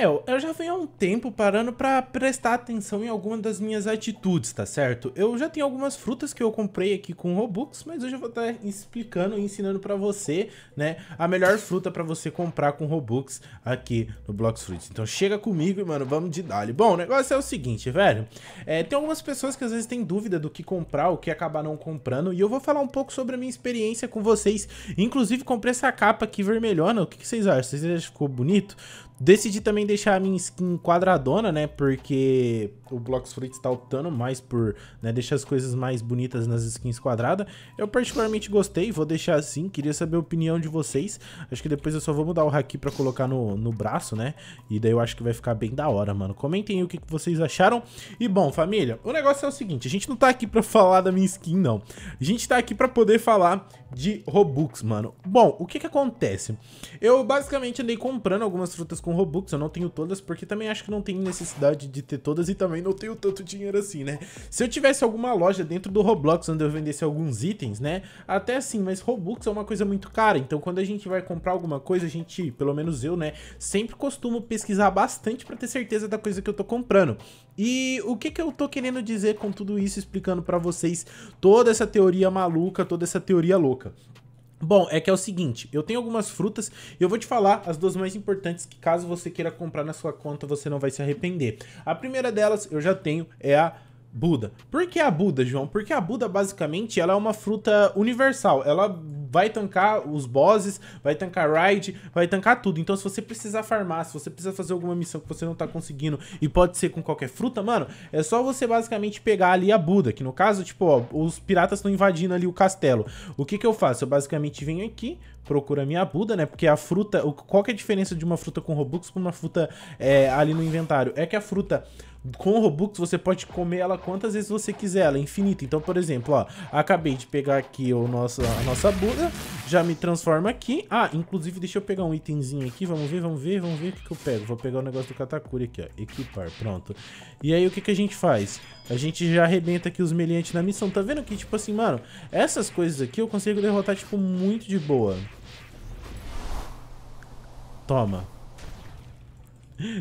Meu, eu já venho há um tempo parando para prestar atenção em algumas das minhas atitudes, tá certo? Eu já tenho algumas frutas que eu comprei aqui com Robux, mas hoje eu vou estar tá explicando e ensinando para você, né, a melhor fruta para você comprar com Robux aqui no Blocks Fruits. Então chega comigo e, mano, vamos de dali. Bom, o negócio é o seguinte, velho, é, tem algumas pessoas que às vezes têm dúvida do que comprar, o que acabar não comprando, e eu vou falar um pouco sobre a minha experiência com vocês. Inclusive, comprei essa capa aqui vermelhona, o que, que vocês acham? Vocês acham que ficou bonito? Decidi também deixar a minha skin quadradona, né? Porque o Blocks Fruits tá optando mais por né, deixar as coisas mais bonitas nas skins quadradas. Eu particularmente gostei, vou deixar assim. Queria saber a opinião de vocês. Acho que depois eu só vou mudar o haki pra colocar no, no braço, né? E daí eu acho que vai ficar bem da hora, mano. Comentem aí o que, que vocês acharam. E bom, família, o negócio é o seguinte. A gente não tá aqui pra falar da minha skin, não. A gente tá aqui pra poder falar de Robux, mano. Bom, o que que acontece? Eu basicamente andei comprando algumas frutas com Robux, eu não tenho todas, porque também acho que não tenho necessidade de ter todas e também não tenho tanto dinheiro assim, né? Se eu tivesse alguma loja dentro do Roblox onde eu vendesse alguns itens, né? Até assim, mas Robux é uma coisa muito cara, então quando a gente vai comprar alguma coisa, a gente, pelo menos eu, né, sempre costumo pesquisar bastante pra ter certeza da coisa que eu tô comprando. E o que, que eu tô querendo dizer com tudo isso, explicando para vocês toda essa teoria maluca, toda essa teoria louca? Bom, é que é o seguinte, eu tenho algumas frutas e eu vou te falar as duas mais importantes que caso você queira comprar na sua conta, você não vai se arrepender. A primeira delas eu já tenho, é a Buda. Por que a Buda, João? Porque a Buda, basicamente, ela é uma fruta universal. Ela vai tancar os bosses, vai tancar raid, vai tancar tudo. Então, se você precisar farmar, se você precisar fazer alguma missão que você não tá conseguindo e pode ser com qualquer fruta, mano, é só você basicamente pegar ali a Buda, que no caso, tipo, ó, os piratas estão invadindo ali o castelo. O que que eu faço? Eu basicamente venho aqui, procuro a minha Buda, né? Porque a fruta, qual que é a diferença de uma fruta com Robux pra uma fruta é, ali no inventário? É que a fruta com o Robux, você pode comer ela quantas vezes você quiser, ela é infinita. Então, por exemplo, ó, acabei de pegar aqui o nosso, a nossa Buda, já me transforma aqui. Ah, inclusive, deixa eu pegar um itemzinho aqui, vamos ver, vamos ver, vamos ver o que, que eu pego. Vou pegar o negócio do Katakuri aqui, ó, equipar, pronto. E aí, o que, que a gente faz? A gente já arrebenta aqui os meliantes na missão. Tá vendo que, tipo assim, mano, essas coisas aqui eu consigo derrotar, tipo, muito de boa. Toma.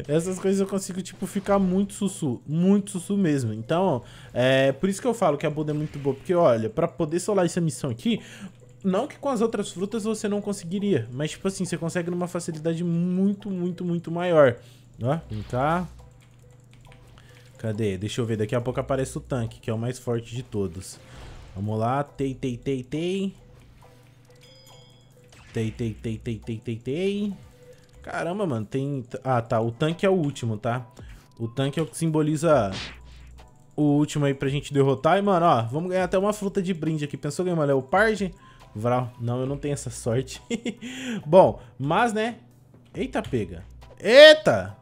Essas coisas eu consigo, tipo, ficar muito sussu. Muito sussu mesmo. Então, é por isso que eu falo que a Buda é muito boa. Porque, olha, para poder solar essa missão aqui, não que com as outras frutas você não conseguiria, mas tipo assim, você consegue numa facilidade muito, muito, muito maior. Ó, né? vem cá. Cadê? Deixa eu ver, daqui a pouco aparece o tanque, que é o mais forte de todos. Vamos lá, tei, tei, tei, tei. Tei, tei, tei, tei, tei, tei, tei. Caramba, mano, tem... Ah, tá, o tanque é o último, tá? O tanque é o que simboliza o último aí pra gente derrotar. E, mano, ó, vamos ganhar até uma fruta de brinde aqui. Pensou ganhar uma leopardi? Vral. Não, eu não tenho essa sorte. Bom, mas, né? Eita, pega. Eita!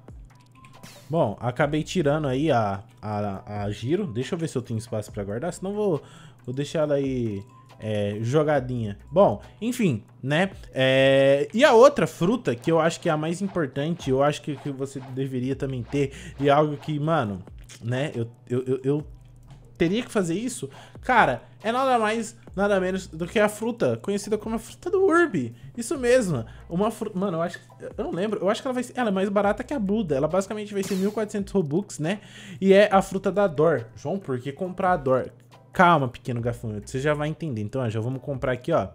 Bom, acabei tirando aí a, a, a giro. Deixa eu ver se eu tenho espaço pra guardar, senão vou, vou deixar ela aí é, jogadinha. Bom, enfim, né? É, e a outra fruta que eu acho que é a mais importante, eu acho que, que você deveria também ter, e é algo que, mano, né? eu, eu, eu, eu teria que fazer isso, cara, é nada mais, nada menos do que a fruta, conhecida como a fruta do Urbi. Isso mesmo. Uma fruta. Mano, eu acho. Eu não lembro. Eu acho que ela vai ser. Ela é mais barata que a Buda. Ela basicamente vai ser 1.400 Robux, né? E é a fruta da Dor. João, por que comprar a Dor? Calma, pequeno gafanhoto, você já vai entender. Então, ó, já vamos comprar aqui, ó,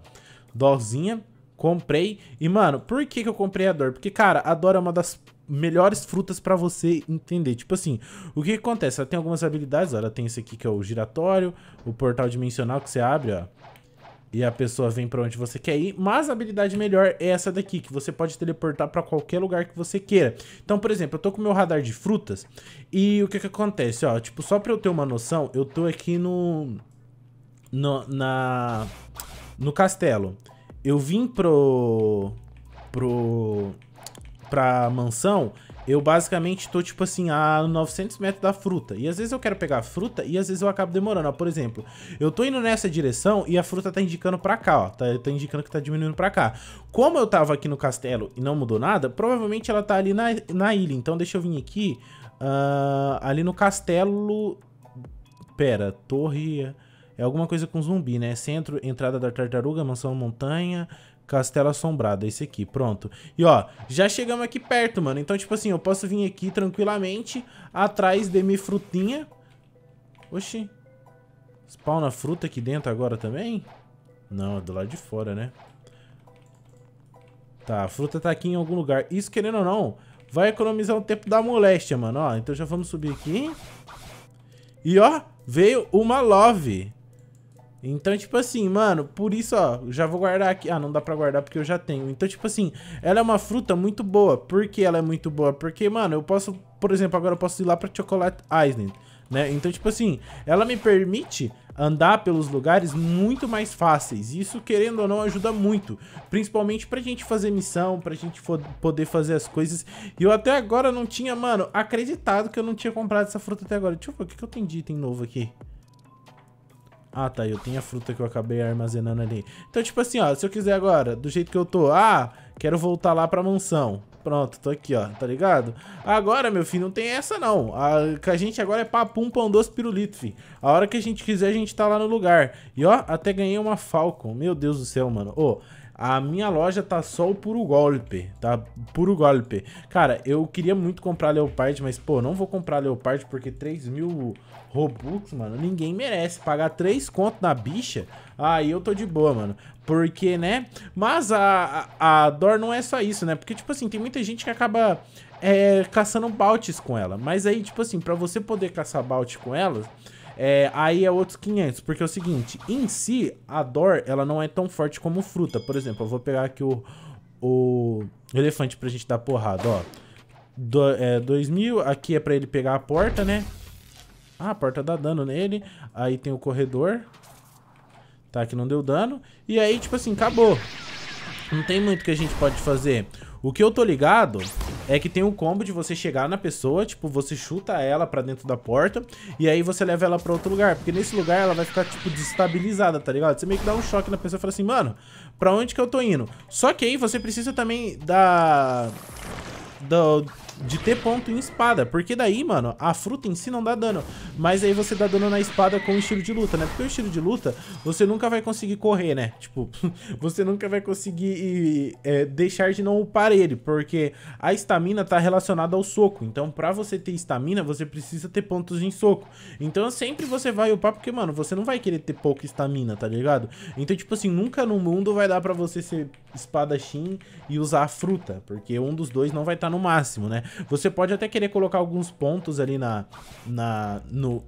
dorzinha. Comprei. E, mano, por que, que eu comprei a dor? Porque, cara, a dor é uma das melhores frutas pra você entender. Tipo assim, o que, que acontece? Ela tem algumas habilidades, ó, ela tem esse aqui que é o giratório, o portal dimensional que você abre, ó. E a pessoa vem para onde você quer ir, mas a habilidade melhor é essa daqui, que você pode teleportar para qualquer lugar que você queira. Então, por exemplo, eu tô com meu radar de frutas e o que que acontece, ó, tipo, só para eu ter uma noção, eu tô aqui no no na no castelo. Eu vim pro pro pra mansão eu basicamente tô, tipo assim, a 900 metros da fruta. E às vezes eu quero pegar a fruta e às vezes eu acabo demorando. Ó, por exemplo, eu tô indo nessa direção e a fruta tá indicando pra cá, ó. Tá, tá indicando que tá diminuindo pra cá. Como eu tava aqui no castelo e não mudou nada, provavelmente ela tá ali na, na ilha. Então deixa eu vir aqui, uh, ali no castelo... Pera, torre... É alguma coisa com zumbi, né? Centro, entrada da tartaruga, mansão montanha, Castelo Assombrado, esse aqui, pronto. E ó, já chegamos aqui perto, mano. Então, tipo assim, eu posso vir aqui tranquilamente atrás de minha frutinha. Oxi. Spawna fruta aqui dentro agora também? Não, é do lado de fora, né? Tá, a fruta tá aqui em algum lugar. Isso, querendo ou não, vai economizar o tempo da moléstia, mano. Ó, então já vamos subir aqui. E ó, veio uma love. Então, tipo assim, mano, por isso, ó, já vou guardar aqui. Ah, não dá pra guardar porque eu já tenho. Então, tipo assim, ela é uma fruta muito boa. Por que ela é muito boa? Porque, mano, eu posso, por exemplo, agora eu posso ir lá pra Chocolate Island, né? Então, tipo assim, ela me permite andar pelos lugares muito mais fáceis. Isso, querendo ou não, ajuda muito. Principalmente pra gente fazer missão, pra gente poder fazer as coisas. E eu até agora não tinha, mano, acreditado que eu não tinha comprado essa fruta até agora. Deixa eu ver o que, que eu tenho de item novo aqui. Ah, tá, eu tenho a fruta que eu acabei armazenando ali. Então, tipo assim, ó, se eu quiser agora, do jeito que eu tô, ah, quero voltar lá pra mansão. Pronto, tô aqui, ó, tá ligado? Agora, meu filho, não tem essa não. A, a gente agora é papum, pão doce, pirulito, filho. A hora que a gente quiser, a gente tá lá no lugar. E, ó, até ganhei uma Falcon. Meu Deus do céu, mano. Ô, oh, a minha loja tá só o puro golpe, tá? Puro golpe. Cara, eu queria muito comprar Leopard, mas, pô, não vou comprar Leopard porque 3 mil Robux, mano, ninguém merece. Pagar 3 conto na bicha, aí eu tô de boa, mano. Porque, né? Mas a, a, a Dor não é só isso, né? Porque, tipo assim, tem muita gente que acaba é, caçando baltes com ela. Mas aí, tipo assim, pra você poder caçar baltes com ela é, aí é outros 500, porque é o seguinte, em si, a dor, ela não é tão forte como fruta. Por exemplo, eu vou pegar aqui o, o elefante pra gente dar porrada, ó. Do, é, 2000, aqui é pra ele pegar a porta, né? Ah, a porta dá dano nele. Aí tem o corredor. Tá, que não deu dano. E aí, tipo assim, acabou. Não tem muito que a gente pode fazer. O que eu tô ligado é que tem um combo de você chegar na pessoa, tipo, você chuta ela pra dentro da porta e aí você leva ela pra outro lugar. Porque nesse lugar ela vai ficar, tipo, destabilizada, tá ligado? Você meio que dá um choque na pessoa e fala assim, mano, pra onde que eu tô indo? Só que aí você precisa também da... Do, de ter ponto em espada. Porque daí, mano, a fruta em si não dá dano. Mas aí você dá dano na espada com o estilo de luta, né? Porque o estilo de luta, você nunca vai conseguir correr, né? Tipo, você nunca vai conseguir é, deixar de não upar ele. Porque a estamina tá relacionada ao soco. Então, pra você ter estamina, você precisa ter pontos em soco. Então, sempre você vai upar, porque, mano, você não vai querer ter pouca estamina, tá ligado? Então, tipo assim, nunca no mundo vai dar pra você ser espadachim e usar a fruta. Porque um dos dois não vai estar tá no máximo, né? Você pode até querer colocar alguns pontos ali na... Na... No...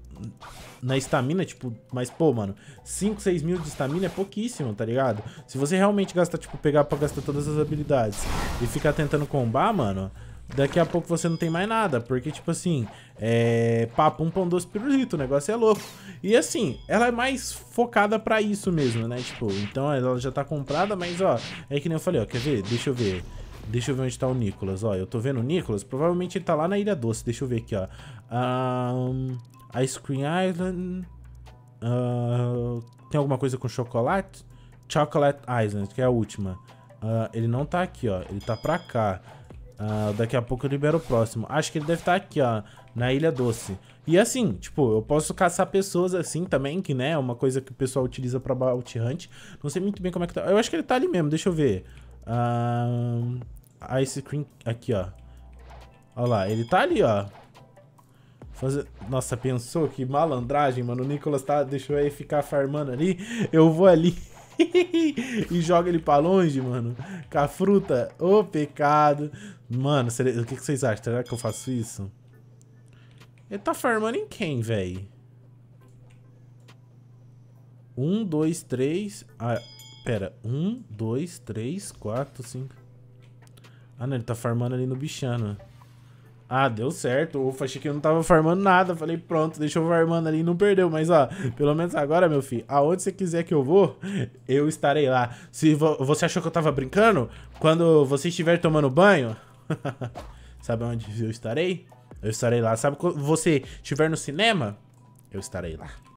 Na estamina, tipo... Mas, pô, mano... 5, 6 mil de estamina é pouquíssimo, tá ligado? Se você realmente gastar, tipo, pegar pra gastar todas as habilidades e ficar tentando combar, mano daqui a pouco você não tem mais nada, porque, tipo assim, é... papo um pão doce pirulito, o negócio é louco. E assim, ela é mais focada pra isso mesmo, né, tipo, então ela já tá comprada, mas, ó, é que nem eu falei, ó, quer ver? Deixa eu ver... Deixa eu ver onde tá o Nicolas, ó. Eu tô vendo o Nicolas, provavelmente ele tá lá na Ilha Doce. Deixa eu ver aqui, ó. Um, Ice Cream Island. Uh, tem alguma coisa com chocolate? Chocolate Island, que é a última. Uh, ele não tá aqui, ó. Ele tá pra cá. Uh, daqui a pouco eu libero o próximo. Acho que ele deve estar tá aqui, ó. Na Ilha Doce. E assim, tipo, eu posso caçar pessoas assim também, que, né, é uma coisa que o pessoal utiliza pra Bounty Hunt. Não sei muito bem como é que tá. Eu acho que ele tá ali mesmo, deixa eu ver. Ahn... Uh... Ice Cream aqui, ó. Olha lá, ele tá ali, ó. Fazer... Nossa, pensou? Que malandragem, mano. O Nicolas tá... deixou ele ficar farmando ali. Eu vou ali e joga ele pra longe, mano. Com a fruta. Ô, oh, pecado. Mano, será... o que, vocês acham? Será que eu faço isso? Ele tá farmando em quem, velho? Um, dois, três... Ah, pera. Um, dois, três, quatro, cinco... Ah, não, ele tá farmando ali no bichano. Ah, deu certo. Ufa, achei que eu não tava farmando nada. Falei, pronto, deixa eu farmando ali. Não perdeu, mas ó, pelo menos agora, meu filho, aonde você quiser que eu vou, eu estarei lá. Se vo você achou que eu tava brincando, quando você estiver tomando banho, sabe onde eu estarei? Eu estarei lá. Sabe quando você estiver no cinema? Eu estarei lá.